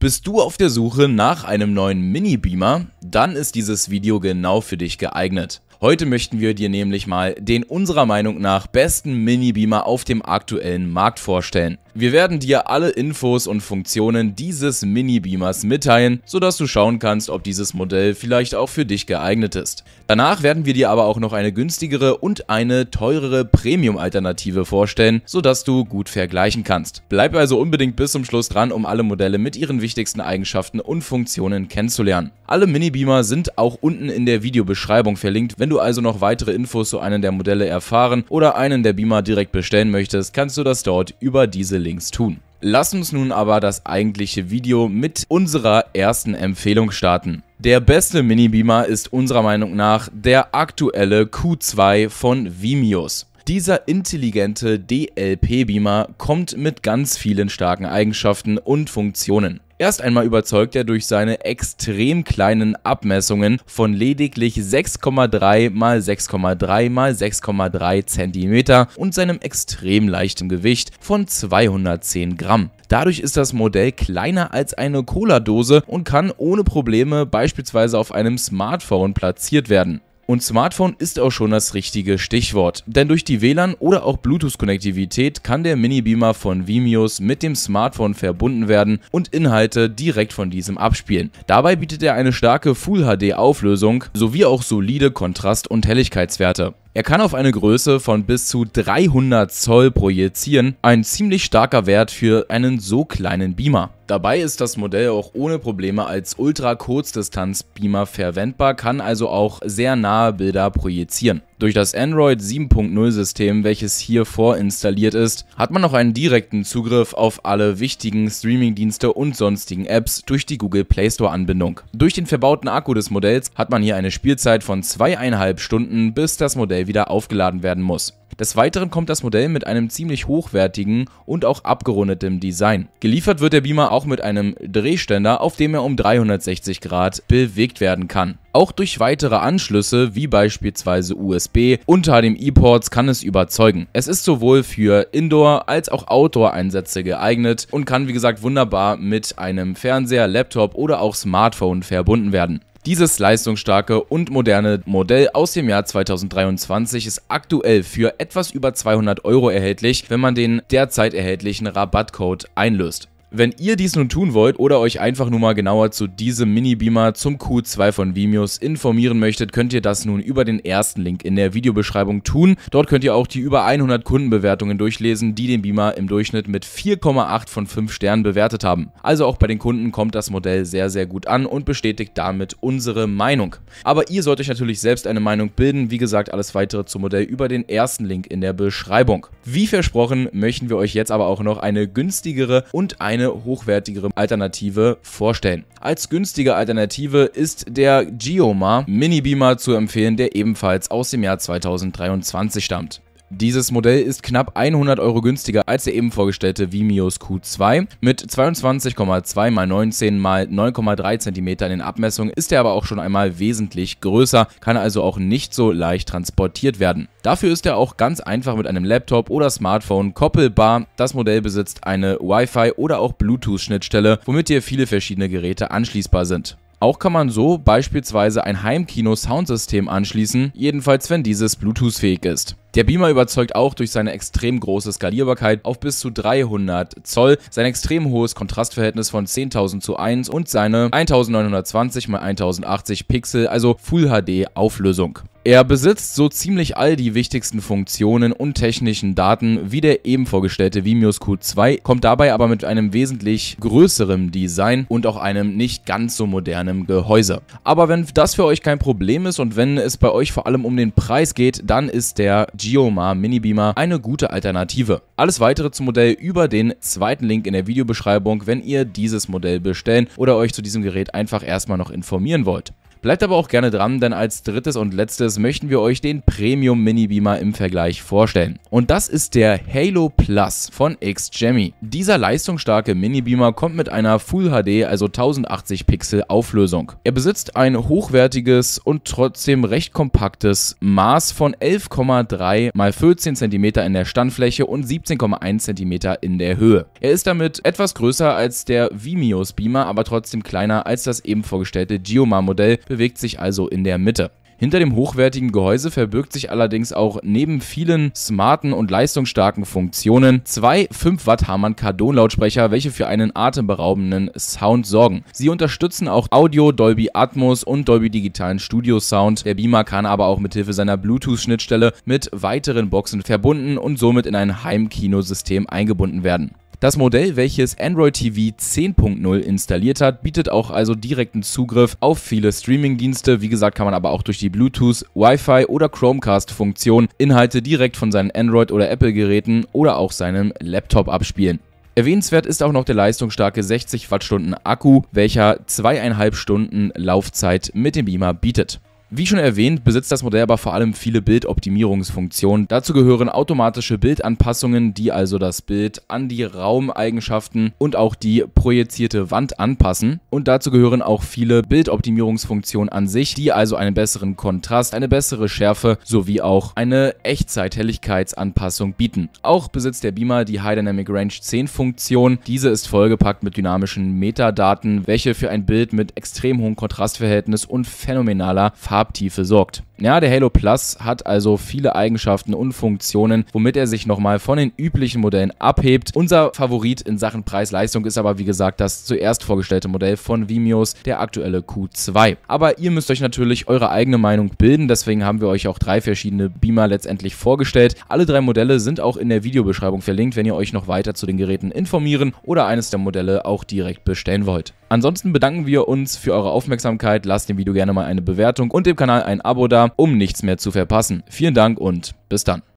Bist du auf der Suche nach einem neuen Mini-Beamer? Dann ist dieses Video genau für dich geeignet. Heute möchten wir dir nämlich mal den unserer Meinung nach besten Mini-Beamer auf dem aktuellen Markt vorstellen. Wir werden dir alle Infos und Funktionen dieses Mini-Beamers mitteilen, sodass du schauen kannst, ob dieses Modell vielleicht auch für dich geeignet ist. Danach werden wir dir aber auch noch eine günstigere und eine teurere Premium-Alternative vorstellen, sodass du gut vergleichen kannst. Bleib also unbedingt bis zum Schluss dran, um alle Modelle mit ihren wichtigsten Eigenschaften und Funktionen kennenzulernen. Alle Mini-Beamer sind auch unten in der Videobeschreibung verlinkt. Wenn du also noch weitere Infos zu einem der Modelle erfahren oder einen der Beamer direkt bestellen möchtest, kannst du das dort über diese Links unbedingt tun. Lass uns nun aber das eigentliche Video mit unserer ersten Empfehlung starten. Der beste Mini-Beamer ist unserer Meinung nach der aktuelle Q2 von Vimeos. Dieser intelligente DLP-Beamer kommt mit ganz vielen starken Eigenschaften und Funktionen. Erst einmal überzeugt er durch seine extrem kleinen Abmessungen von lediglich 6,3 mal 6,3 mal 6,3 cm und seinem extrem leichten Gewicht von 210 Gramm. Dadurch ist das Modell kleiner als eine Cola-Dose und kann ohne Probleme beispielsweise auf einem Smartphone platziert werden. Und Smartphone ist auch schon das richtige Stichwort, denn durch die WLAN oder auch Bluetooth-Konnektivität kann der Mini-Beamer von Vimeos mit dem Smartphone verbunden werden und Inhalte direkt von diesem abspielen. Dabei bietet er eine starke Full HD-Auflösung sowie auch solide Kontrast- und Helligkeitswerte. Er kann auf eine Größe von bis zu 300 Zoll projizieren, ein ziemlich starker Wert für einen so kleinen Beamer. Dabei ist das Modell auch ohne Probleme als Ultra-Kurzdistanz-Beamer verwendbar, kann also auch sehr nahe Bilder projizieren. Durch das Android 7.0 System, welches hier vorinstalliert ist, hat man noch einen direkten Zugriff auf alle wichtigen Streaming-Dienste und sonstigen Apps durch die Google Play Store Anbindung. Durch den verbauten Akku des Modells hat man hier eine Spielzeit von zweieinhalb Stunden, bis das Modell wieder aufgeladen werden muss. Des Weiteren kommt das Modell mit einem ziemlich hochwertigen und auch abgerundetem Design. Geliefert wird der Beamer auch mit einem Drehständer, auf dem er um 360 Grad bewegt werden kann. Auch durch weitere Anschlüsse wie beispielsweise USB unter dem E-Ports kann es überzeugen. Es ist sowohl für Indoor- als auch Outdoor-Einsätze geeignet und kann wie gesagt wunderbar mit einem Fernseher, Laptop oder auch Smartphone verbunden werden. Dieses leistungsstarke und moderne Modell aus dem Jahr 2023 ist aktuell für etwas über 200 Euro erhältlich, wenn man den derzeit erhältlichen Rabattcode einlöst. Wenn ihr dies nun tun wollt oder euch einfach nur mal genauer zu diesem Mini-Beamer zum Q2 von Vimeos informieren möchtet, könnt ihr das nun über den ersten Link in der Videobeschreibung tun. Dort könnt ihr auch die über 100 Kundenbewertungen durchlesen, die den Beamer im Durchschnitt mit 4,8 von 5 Sternen bewertet haben. Also auch bei den Kunden kommt das Modell sehr, sehr gut an und bestätigt damit unsere Meinung. Aber ihr sollt euch natürlich selbst eine Meinung bilden. Wie gesagt, alles weitere zum Modell über den ersten Link in der Beschreibung. Wie versprochen, möchten wir euch jetzt aber auch noch eine günstigere und eine eine hochwertigere Alternative vorstellen. Als günstige Alternative ist der Geoma Mini Beamer zu empfehlen, der ebenfalls aus dem Jahr 2023 stammt. Dieses Modell ist knapp 100 Euro günstiger als der eben vorgestellte Vimeos Q2. Mit 22,2 x 19 x 9,3 cm in den Abmessungen ist er aber auch schon einmal wesentlich größer, kann also auch nicht so leicht transportiert werden. Dafür ist er auch ganz einfach mit einem Laptop oder Smartphone koppelbar. Das Modell besitzt eine Wi-Fi oder auch Bluetooth-Schnittstelle, womit hier viele verschiedene Geräte anschließbar sind. Auch kann man so beispielsweise ein Heimkino-Soundsystem anschließen, jedenfalls wenn dieses Bluetooth-fähig ist. Der Beamer überzeugt auch durch seine extrem große Skalierbarkeit auf bis zu 300 Zoll, sein extrem hohes Kontrastverhältnis von 10.000 zu 1 und seine 1920 x 1080 Pixel, also Full HD Auflösung. Er besitzt so ziemlich all die wichtigsten Funktionen und technischen Daten wie der eben vorgestellte Vimeos Q2, kommt dabei aber mit einem wesentlich größeren Design und auch einem nicht ganz so modernen Gehäuse. Aber wenn das für euch kein Problem ist und wenn es bei euch vor allem um den Preis geht, dann ist der Geomar Mini Beamer eine gute Alternative. Alles weitere zum Modell über den zweiten Link in der Videobeschreibung, wenn ihr dieses Modell bestellen oder euch zu diesem Gerät einfach erstmal noch informieren wollt. Bleibt aber auch gerne dran, denn als drittes und letztes möchten wir euch den Premium Mini Beamer im Vergleich vorstellen. Und das ist der Halo Plus von Xgemi. Dieser leistungsstarke Mini Beamer kommt mit einer Full HD, also 1080 Pixel Auflösung. Er besitzt ein hochwertiges und trotzdem recht kompaktes Maß von 11,3 x 14 cm in der Standfläche und 17,1 cm in der Höhe. Er ist damit etwas größer als der Vimeos Beamer, aber trotzdem kleiner als das eben vorgestellte Geomar Modell bewegt sich also in der Mitte. Hinter dem hochwertigen Gehäuse verbirgt sich allerdings auch neben vielen smarten und leistungsstarken Funktionen zwei 5 Watt Harman Kardon Lautsprecher, welche für einen atemberaubenden Sound sorgen. Sie unterstützen auch Audio, Dolby Atmos und Dolby digitalen Studio Sound. Der Beamer kann aber auch mithilfe seiner Bluetooth Schnittstelle mit weiteren Boxen verbunden und somit in ein Heimkinosystem eingebunden werden. Das Modell, welches Android TV 10.0 installiert hat, bietet auch also direkten Zugriff auf viele Streaming-Dienste. Wie gesagt, kann man aber auch durch die Bluetooth, Wi-Fi oder Chromecast-Funktion Inhalte direkt von seinen Android- oder Apple-Geräten oder auch seinem Laptop abspielen. Erwähnenswert ist auch noch der leistungsstarke 60 Wattstunden Akku, welcher zweieinhalb Stunden Laufzeit mit dem Beamer bietet. Wie schon erwähnt, besitzt das Modell aber vor allem viele Bildoptimierungsfunktionen. Dazu gehören automatische Bildanpassungen, die also das Bild an die Raumeigenschaften und auch die projizierte Wand anpassen. Und dazu gehören auch viele Bildoptimierungsfunktionen an sich, die also einen besseren Kontrast, eine bessere Schärfe sowie auch eine Echtzeithelligkeitsanpassung bieten. Auch besitzt der Beamer die High Dynamic Range 10 Funktion. Diese ist vollgepackt mit dynamischen Metadaten, welche für ein Bild mit extrem hohem Kontrastverhältnis und phänomenaler Farbe Farbtiefe sorgt. Ja, der Halo Plus hat also viele Eigenschaften und Funktionen, womit er sich nochmal von den üblichen Modellen abhebt. Unser Favorit in Sachen Preis-Leistung ist aber wie gesagt das zuerst vorgestellte Modell von Vimeos, der aktuelle Q2. Aber ihr müsst euch natürlich eure eigene Meinung bilden, deswegen haben wir euch auch drei verschiedene Beamer letztendlich vorgestellt. Alle drei Modelle sind auch in der Videobeschreibung verlinkt, wenn ihr euch noch weiter zu den Geräten informieren oder eines der Modelle auch direkt bestellen wollt. Ansonsten bedanken wir uns für eure Aufmerksamkeit, lasst dem Video gerne mal eine Bewertung und dem Kanal ein Abo da um nichts mehr zu verpassen. Vielen Dank und bis dann.